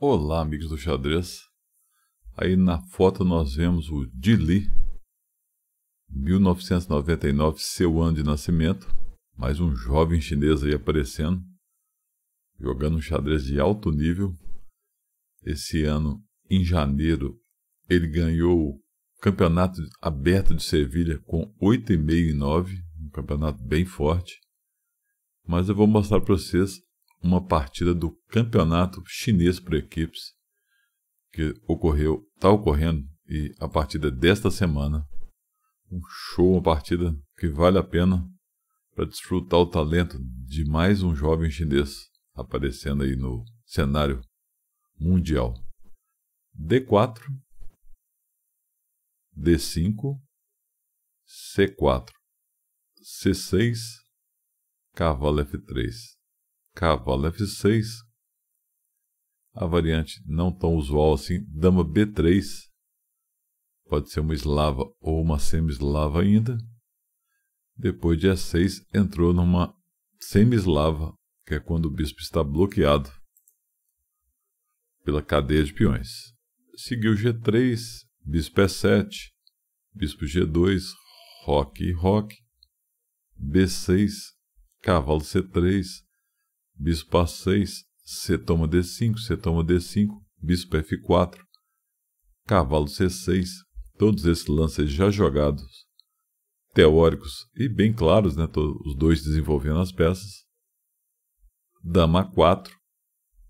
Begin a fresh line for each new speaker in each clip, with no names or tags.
Olá, amigos do xadrez. Aí na foto nós vemos o Dili, 1999, seu ano de nascimento. Mais um jovem chinês aí aparecendo, jogando um xadrez de alto nível. Esse ano, em janeiro, ele ganhou o Campeonato Aberto de Sevilha com 8,5 e 9, um campeonato bem forte. Mas eu vou mostrar para vocês uma partida do Campeonato Chinês por Equipes, que ocorreu, está ocorrendo, e a partida desta semana. Um show, uma partida que vale a pena para desfrutar o talento de mais um jovem chinês aparecendo aí no cenário mundial. D4, D5, C4, C6, cavalo F3 cavalo F6, a variante não tão usual assim, dama B3, pode ser uma eslava ou uma semi-eslava ainda. Depois de E6, entrou numa semi-eslava, que é quando o bispo está bloqueado pela cadeia de peões. Seguiu G3, bispo E7, bispo G2, roque e roque, B6, cavalo C3, bispo A6, C toma D5, C toma D5, bispo F4, cavalo C6, todos esses lances já jogados, teóricos e bem claros, né, os dois desenvolvendo as peças, dama A4,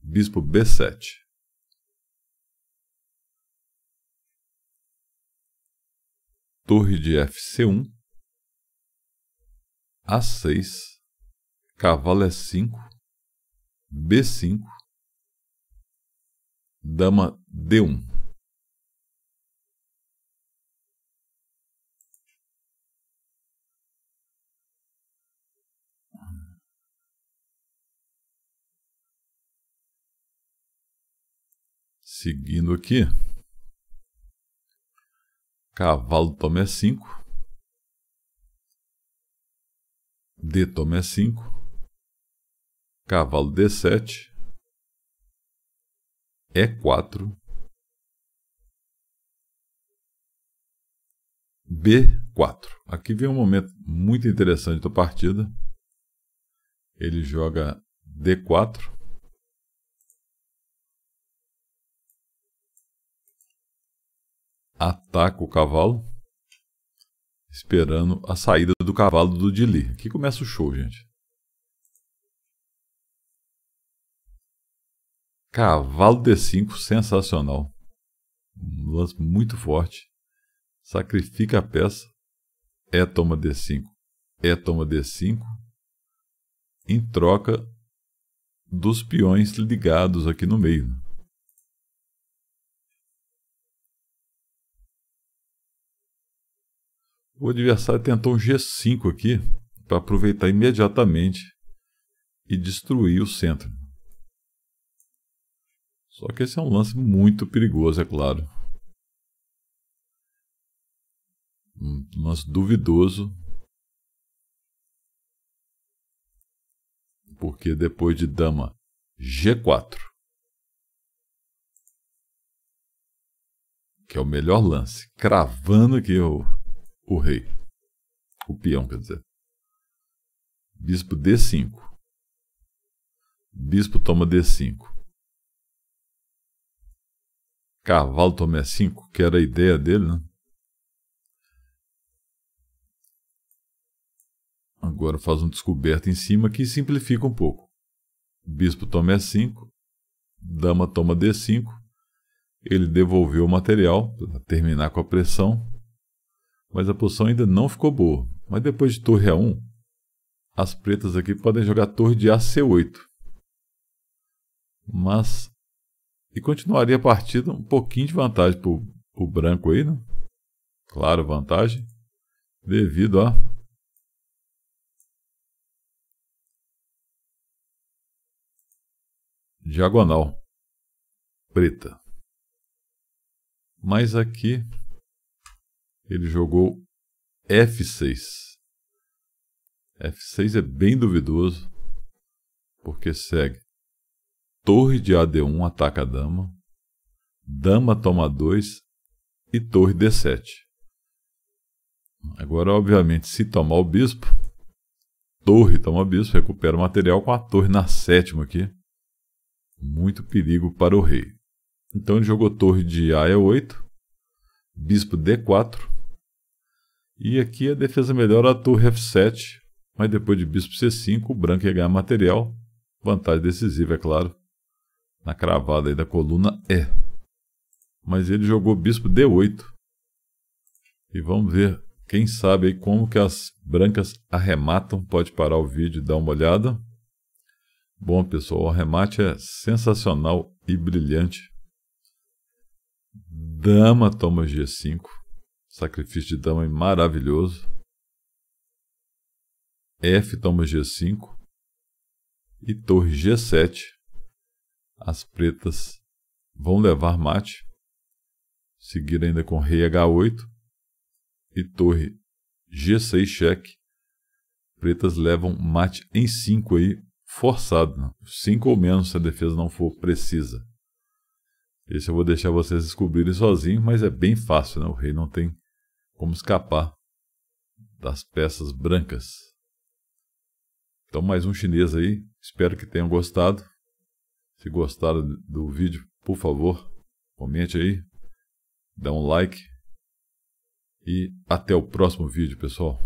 bispo B7. Torre de FC1, A6, cavalo E5, é B5, dama D1. Seguindo aqui, cavalo toma E5, D toma E5, cavalo D7, E4, B4. Aqui vem um momento muito interessante da partida. Ele joga D4. Ataca o cavalo, esperando a saída do cavalo do Dili. Aqui começa o show, gente. Cavalo D5, sensacional. Um lance muito forte. Sacrifica a peça. É toma D5. É toma D5. Em troca dos peões ligados aqui no meio. Né? O adversário tentou um G5 aqui para aproveitar imediatamente e destruir o centro. Só que esse é um lance muito perigoso, é claro. Um lance duvidoso. Porque depois de dama G4, que é o melhor lance, cravando aqui o, o rei, o peão, quer dizer. Bispo D5. Bispo toma D5. Carvalho Tomé 5, que era a ideia dele, né? Agora faz um descoberto em cima que simplifica um pouco. Bispo Tomé 5, dama toma D5, ele devolveu o material para terminar com a pressão, mas a posição ainda não ficou boa. Mas depois de torre A1, as pretas aqui podem jogar torre de A C8. Mas e continuaria a partida um pouquinho de vantagem para o branco aí, né? Claro, vantagem. Devido a diagonal preta. Mas aqui ele jogou F6. F6 é bem duvidoso, porque segue Torre de AD1 ataca a dama, dama toma 2 e torre D7. Agora, obviamente, se tomar o bispo, torre toma bispo, recupera o material com a torre na sétima aqui. Muito perigo para o rei. Então ele jogou torre de A 8 é bispo D4. E aqui a defesa melhor a torre F7, mas depois de bispo C5, o branco ia ganhar material. Vantagem decisiva, é claro na cravada aí da coluna E. É. Mas ele jogou bispo D8. E vamos ver, quem sabe aí como que as brancas arrematam. Pode parar o vídeo e dar uma olhada. Bom, pessoal, o arremate é sensacional e brilhante. Dama toma G5. Sacrifício de dama é maravilhoso. F toma G5 e torre G7. As pretas vão levar mate, seguir ainda com rei H8 e torre G6 cheque. Pretas levam mate em 5 aí, forçado. 5 né? ou menos se a defesa não for precisa. Esse eu vou deixar vocês descobrirem sozinhos, mas é bem fácil, né? O rei não tem como escapar das peças brancas. Então, mais um chinês aí. Espero que tenham gostado. Se gostaram do vídeo, por favor, comente aí, dá um like e até o próximo vídeo, pessoal.